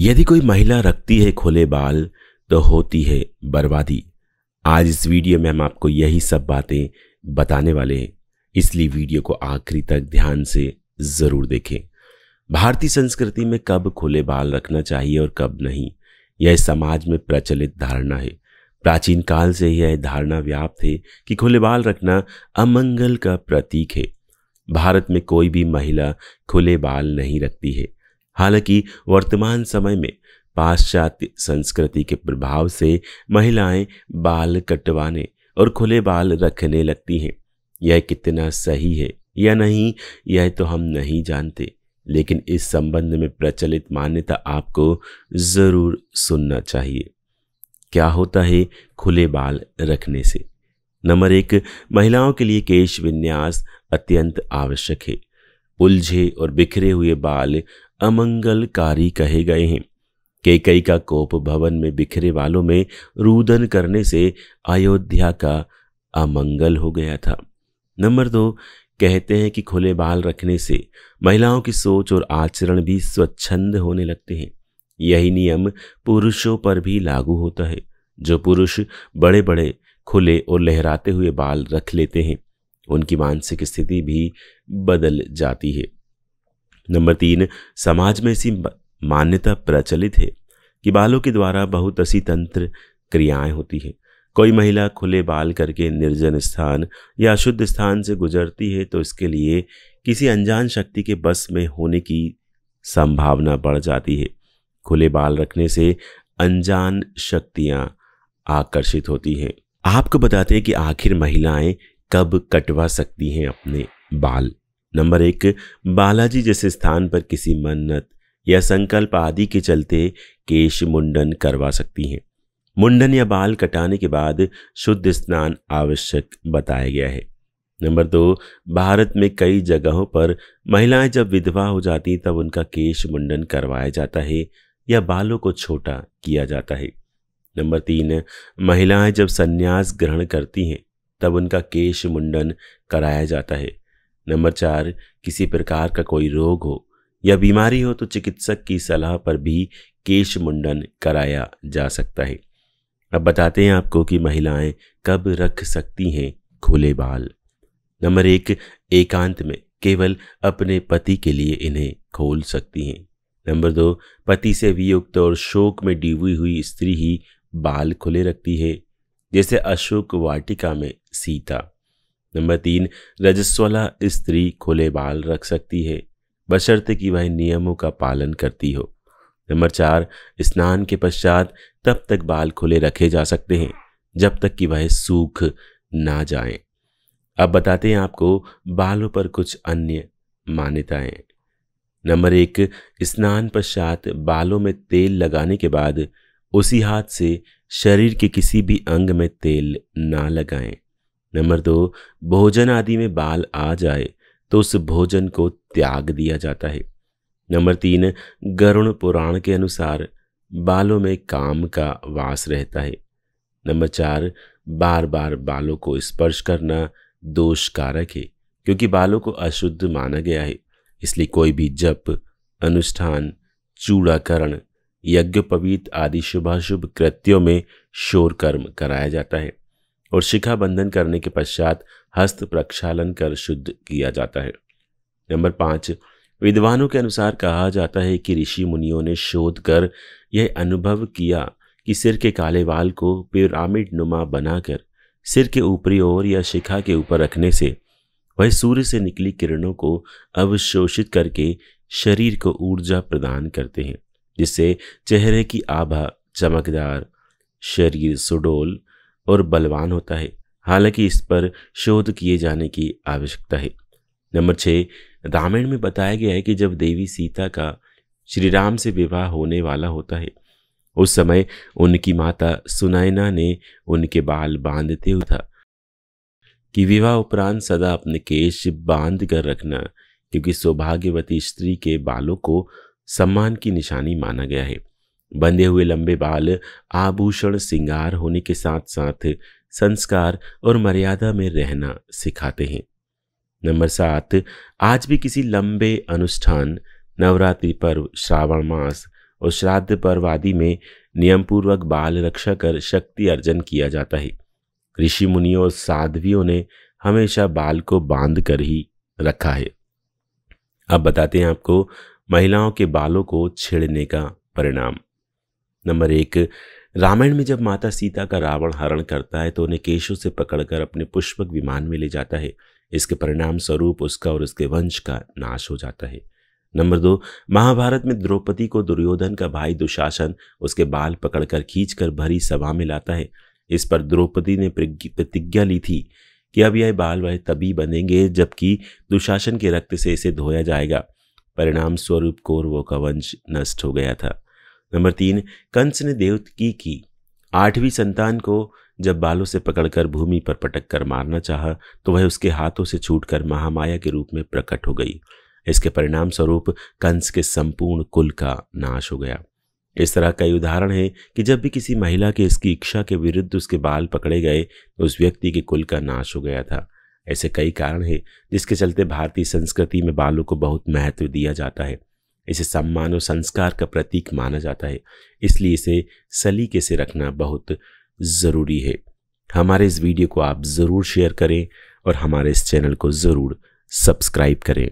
यदि कोई महिला रखती है खुले बाल तो होती है बर्बादी आज इस वीडियो में हम आपको यही सब बातें बताने वाले हैं इसलिए वीडियो को आखिरी तक ध्यान से ज़रूर देखें भारतीय संस्कृति में कब खुले बाल रखना चाहिए और कब नहीं यह समाज में प्रचलित धारणा है प्राचीन काल से यह धारणा व्याप्त है कि खुले बाल रखना अमंगल का प्रतीक है भारत में कोई भी महिला खुले बाल नहीं रखती है हालांकि वर्तमान समय में पाश्चात्य संस्कृति के प्रभाव से महिलाएं बाल कटवाने और खुले बाल रखने लगती हैं यह कितना सही है या नहीं यह तो हम नहीं जानते लेकिन इस संबंध में प्रचलित मान्यता आपको ज़रूर सुनना चाहिए क्या होता है खुले बाल रखने से नंबर एक महिलाओं के लिए केश विन्यास अत्यंत आवश्यक है उलझे और बिखरे हुए बाल अमंगलकारी कहे गए हैं केकई का कोप भवन में बिखरे वालों में रूदन करने से अयोध्या का अमंगल हो गया था नंबर दो कहते हैं कि खुले बाल रखने से महिलाओं की सोच और आचरण भी स्वच्छंद होने लगते हैं यही नियम पुरुषों पर भी लागू होता है जो पुरुष बड़े बड़े खुले और लहराते हुए बाल रख लेते हैं उनकी मानसिक स्थिति भी बदल जाती है नंबर तीन समाज में ऐसी मान्यता प्रचलित है कि बालों के द्वारा बहुत असी तंत्र क्रियाएं होती हैं कोई महिला खुले बाल करके निर्जन स्थान या अशुद्ध स्थान से गुजरती है तो इसके लिए किसी अनजान शक्ति के बस में होने की संभावना बढ़ जाती है खुले बाल रखने से अनजान शक्तियां आकर्षित होती हैं आपको बताते हैं कि आखिर महिलाएं कब कटवा सकती हैं अपने बाल नंबर एक बालाजी जैसे स्थान पर किसी मन्नत या संकल्प आदि के चलते केश मुंडन करवा सकती हैं मुंडन या बाल कटाने के बाद शुद्ध स्नान आवश्यक बताया गया है नंबर दो भारत में कई जगहों पर महिलाएं जब विधवा हो जाती तब उनका केश मुंडन करवाया जाता है या बालों को छोटा किया जाता है नंबर तीन महिलाएं जब संन्यास ग्रहण करती हैं तब उनका केश मुंडन कराया जाता है नंबर चार किसी प्रकार का कोई रोग हो या बीमारी हो तो चिकित्सक की सलाह पर भी केश मुंडन कराया जा सकता है अब बताते हैं आपको कि महिलाएं कब रख सकती हैं खुले बाल नंबर एक एकांत में केवल अपने पति के लिए इन्हें खोल सकती हैं नंबर दो पति से वियुक्त और शोक में डूबी हुई स्त्री ही बाल खुले रखती है जैसे अशोक वाटिका में सीता नंबर तीन रजस्वला स्त्री खुले बाल रख सकती है बशर्ते कि वह नियमों का पालन करती हो नंबर चार स्नान के पश्चात तब तक बाल खुले रखे जा सकते हैं जब तक कि वह सूख ना जाए अब बताते हैं आपको बालों पर कुछ अन्य मान्यताएं नंबर एक स्नान पश्चात बालों में तेल लगाने के बाद उसी हाथ से शरीर के किसी भी अंग में तेल ना लगाएं नंबर दो भोजन आदि में बाल आ जाए तो उस भोजन को त्याग दिया जाता है नंबर तीन गरुण पुराण के अनुसार बालों में काम का वास रहता है नंबर चार बार बार बालों को स्पर्श करना दोष कारक है क्योंकि बालों को अशुद्ध माना गया है इसलिए कोई भी जप अनुष्ठान चूड़ाकरण यज्ञोपवीत आदि शुभाशुभ कृत्यों में शोर कर्म कराया जाता है और शिखा बंधन करने के पश्चात हस्त प्रक्षालन कर शुद्ध किया जाता है नंबर पाँच विद्वानों के अनुसार कहा जाता है कि ऋषि मुनियों ने शोध कर यह अनुभव किया कि सिर के काले बाल को पिरामिड नुमा बनाकर सिर के ऊपरी ओर या शिखा के ऊपर रखने से वह सूर्य से निकली किरणों को अवशोषित करके शरीर को ऊर्जा प्रदान करते हैं जिससे चेहरे की आभा चमकदार शरीर सुडोल और बलवान होता है हालांकि इस पर शोध किए जाने की आवश्यकता है नंबर छः रामायण में बताया गया है कि जब देवी सीता का श्री राम से विवाह होने वाला होता है उस समय उनकी माता सुनैना ने उनके बाल बांधते हुए था कि विवाह उपरांत सदा अपने केश बांध कर रखना क्योंकि सौभाग्यवती स्त्री के बालों को सम्मान की निशानी माना गया है बंधे हुए लंबे बाल आभूषण सिंगार होने के साथ साथ संस्कार और मर्यादा में रहना सिखाते हैं नंबर सात आज भी किसी लंबे अनुष्ठान नवरात्रि पर्व श्रावण मास और श्राद्ध पर्व आदि में नियमपूर्वक बाल रक्षा कर शक्ति अर्जन किया जाता है ऋषि मुनियों और साध्वियों ने हमेशा बाल को बांध कर ही रखा है अब बताते हैं आपको महिलाओं के बालों को छेड़ने का परिणाम नंबर एक रामायण में जब माता सीता का रावण हरण करता है तो उन्हें केशों से पकड़कर अपने पुष्पक विमान में ले जाता है इसके परिणाम स्वरूप उसका और उसके वंश का नाश हो जाता है नंबर दो महाभारत में द्रौपदी को दुर्योधन का भाई दुशासन उसके बाल पकड़कर खींचकर भरी सभा में लाता है इस पर द्रौपदी ने प्रतिज्ञा ली थी कि अब यह बाल वह तभी बनेंगे जबकि दुशासन के रक्त से इसे धोया जाएगा परिणाम स्वरूप कौरवों का वंश नष्ट हो गया था नंबर तीन कंस ने देवकी की आठवीं संतान को जब बालों से पकड़कर भूमि पर पटक कर मारना चाहा तो वह उसके हाथों से छूटकर महामाया के रूप में प्रकट हो गई इसके परिणाम स्वरूप कंस के संपूर्ण कुल का नाश हो गया इस तरह का उदाहरण है कि जब भी किसी महिला के इसकी इच्छा के विरुद्ध उसके बाल पकड़े गए तो उस व्यक्ति के कुल का नाश हो गया था ऐसे कई कारण हैं जिसके चलते भारतीय संस्कृति में बालों को बहुत महत्व दिया जाता है इसे सम्मान और संस्कार का प्रतीक माना जाता है इसलिए इसे सलीके से रखना बहुत ज़रूरी है हमारे इस वीडियो को आप ज़रूर शेयर करें और हमारे इस चैनल को ज़रूर सब्सक्राइब करें